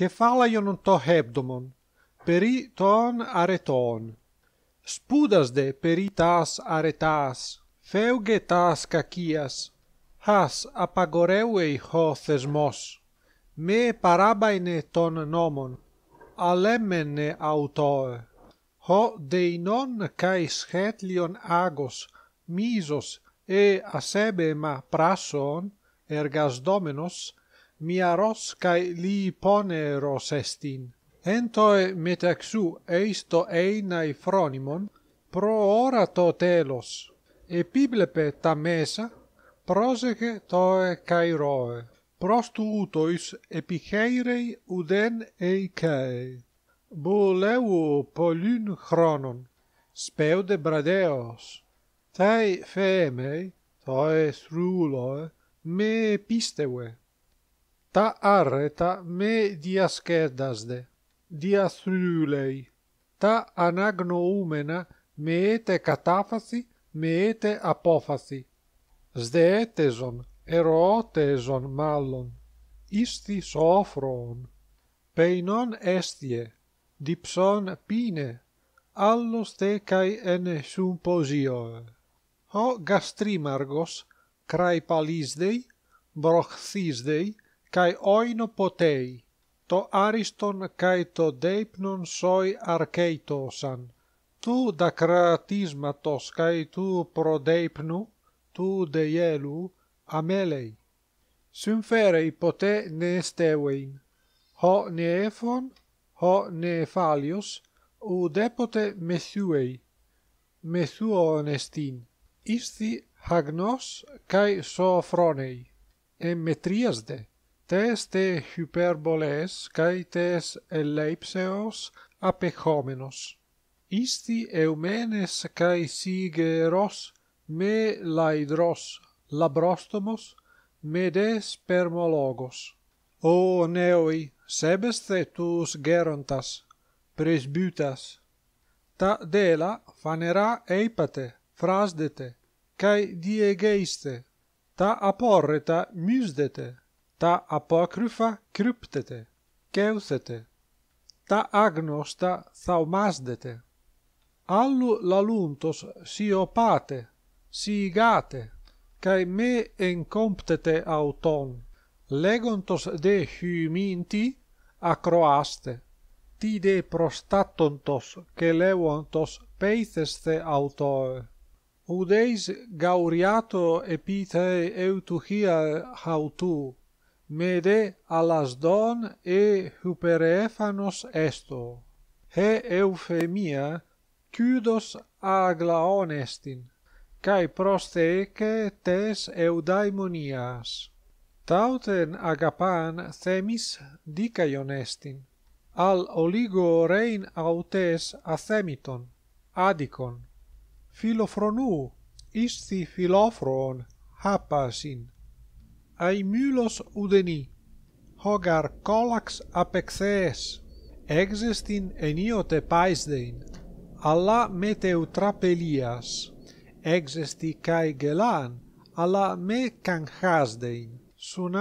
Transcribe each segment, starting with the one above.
Cephalaionum to hebdomum, peri ton aretoon. Spudasde peri tas aretas, feuge tas cacias. Has apagoreuei ho thesmos. Me parabaine ton nomon, alemene autoe. Ho deinon caes hetlion agos, misos e asebema prason, ergasdomenos, Mia ros kai li ponero sextin ento e metaxu esto e nai phronimon pro hora telos epiblepe tamesa prosege to kairoe prosto houtois epheirei huden e kai bouleuo polun chronon speude bradeos tai pheme tois roulor me pistei Τα άρετα με διασκέδασδε, διαθρύλεοι. Τα αναγνωούμενα με έτε κατάφαση, με έτε απόφαση. Σδεέτεζον, ερωτέζον μάλλον, ίσθη σοφρόν Πεϊνόν έστιε, διψόν πίνε, άλλωστε καί εν συμπόζιο. Ο γαστρίμαργος κραϊπαλίσδει, μπροχθίσδει, Kai oino potei to ariston kai to deipnon soi archeitosan tu dakratisma to kai tu prodeipnu tu deyelou amelei synpherei pote nestewein ho nephon ho nephalios o depote methuei methou nestin isthi hagnos kai sophronei emetriasde tes te hyperboles kai tes elipseos apechomenos. isti eumenes kai sigeros me laidros labrostomos medes permologos o neoi sebeste tus gerontas presbutas ta dela fanera epate, frasdete kai diegeiste ta aporreta mysdete, Ta apocrypha kryptete, keuthete, ta agnosta thaumasdete. Allu laluntos siopate, siigate, cae me encomptete auton, legontos de huminti acroaste, ti de prostatontos, cae levantos peitheste autore. Udeis gauriator epitere eutuhiae hautu, Mede alasdon e huperēfanos estō. He eufēmia, kyudos aglaon estin, cae prostece tes eudaimonias. Tauten agapan themis dicaion estin, al oligo rein autes athemiton, adicon. Filofronū, isti filofron, hapasin, αημύλος ουδενή. ὁγαρ κόλαξ απεξέες, έξες ενίοτε πάισδεν, αλλά με τεουτραπελίας, έξες καί γελάν, αλλά με κανχάσδεν. Sun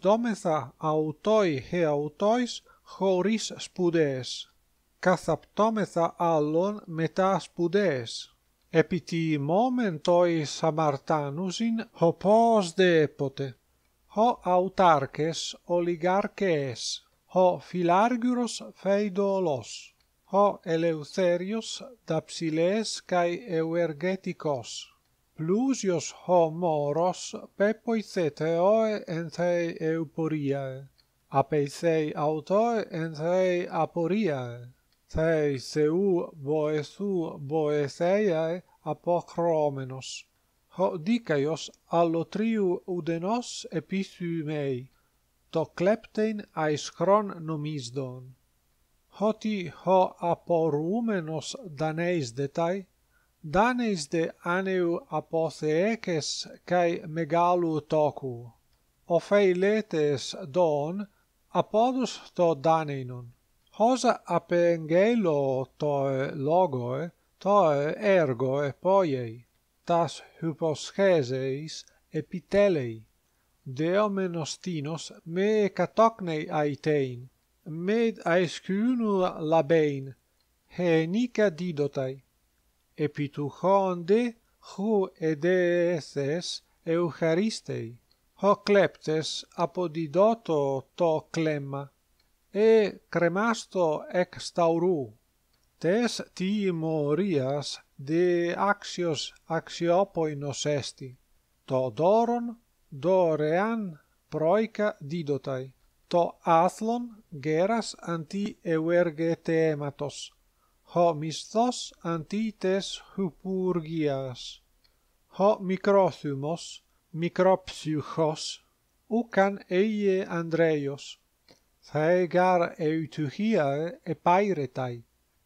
δόμεθα αυτοί χε αυτοίς χωρίς σπουδές, καθαπτόμεθα άλλων μετά σπουδές. epiti momentoi Samartanusin, in hopos de ho autarches oligarches ho filargyros feidolos ho eleutherios dapsiles kai euergetikos plusios homoros moros pepoi theo en thei euporia apeisei autoi en thei aporia Θεού βοεθού βοεθέιαε αποκρόμενος. Ο δίκαιος αλλοτρίου ουδενός επίθυμει, το κλεπτέιν αισχρόν νομίζδων. νομίσδον. Ότι ο απορούμενος δανείσδεται, δανέις άνεου άνευ θεέκες καί μεγάλου τόκου. Οφειλέτες δόν, απόδους το δάνεινον. hosa apengelo to logo to ergo e poi tas hyposcheseis epitelei Deomenostinos me catocnei aitein med aeschuno labein, he nica didotai epituchonde hu edeses eucharistei ho kleptes apodidoto to clemma e cremasto ex tauru tes ti morias de axios axiopoinos esti to doron dorean proica didotai to athlon geras anti euergetematos ho mistos anti tes hupurgias ho microthymos micropsychos ucan eie andreios Thaegar eutuhia e pairetai,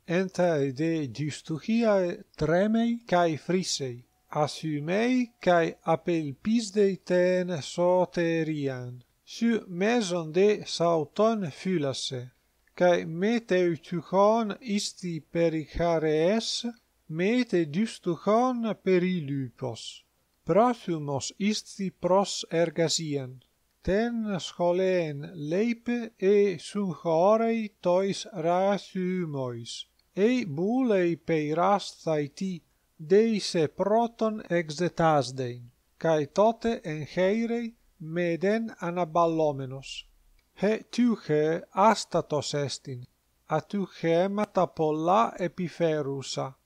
enta de justuhia tremei cae frisei, asumei cae apelpisdei ten soterian, su meson de sauton fulase, cae mete eutuhon isti perichares, mete justuhon perilupos. Prothumos isti pros ergasian, τέν σχολέν λέιπ ε συγχώρει τοίς ρασιούμοις, ε μπούλεϊ πειράς δέι σε πρώτον εξετάσδειν, καί τότε εγχέιρε με δέν αναμπαλόμενος. Ε τύχε άστατος έστιν, α τύχε πολλά επιφέρουσα.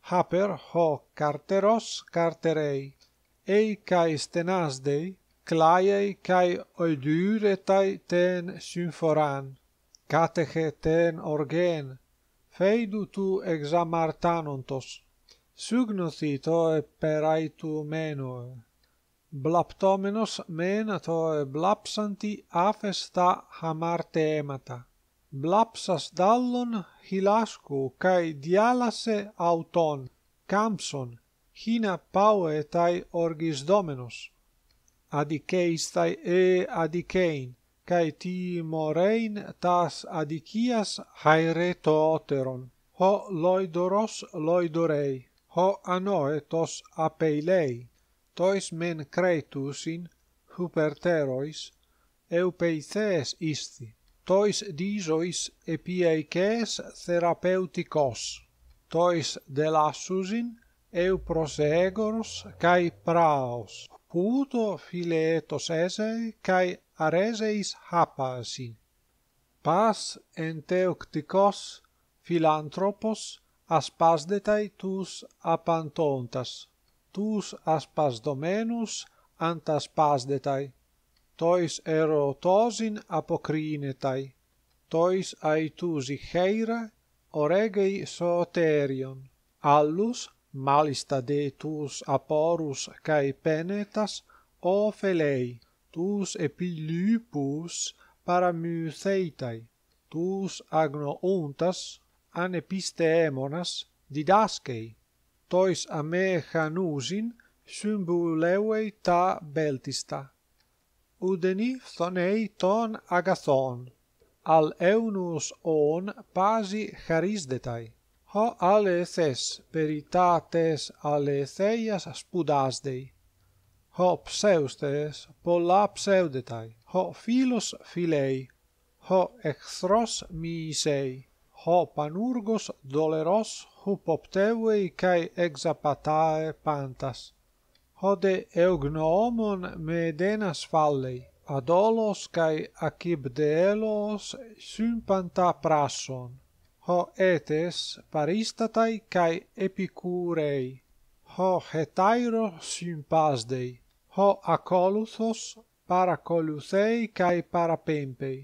Χάπερ χω καρτερός καρτερέι, ει καί στενάς claei cae oeduretai ten symphoran, cateche ten orgeen, feidu tu examartanontos, sugnothi toe peraitu menoe. Blaptomenos menatoe blapsanti afesta hamartemata. Blapsas dallon hilascu cae dialase auton, campson, hina pauetai orgisdomenos adiceistai e adicein, cae ti morein tas adicias haere tooteron. Ho loidoros loidorei, ho anoe tos apeilei. Tois men cretusin, huperterois, eupeithees isti. Tois disois epieicees therapeuticos. Tois delassusin, eu prosegoros cae praos puto phileetos essei cae areseis hapa asi. Pas enteucticos philanthropos aspasdetai tus apantontas, tus aspasdomenus antaspasdetai, tois erotosin apocrinetai, tois aetusi cheira oregei soaterion, allus malista de tus aporus cae penetas, o felei, tus epilupus paramutheitai, tus agnountas, anepisteemonas, didaskei, tois ame chanusin, symbuleuei ta beltista. Udeni thonei ton agathon, al eunus on pasi charisdetai ho alethes veritates aletheias spudas dei ho pseustes pseudetai ho philos philei ho exros misei. sei ho panurgos doleros ho popteuei kai exapatae pantas ho de eugnomon me denas fallei adolos kai akibdelos sympanta prason ho etes paristatai kai epicurei, ho hetairo sympasdei, ho acoluthos paracoluthei kai parapempei.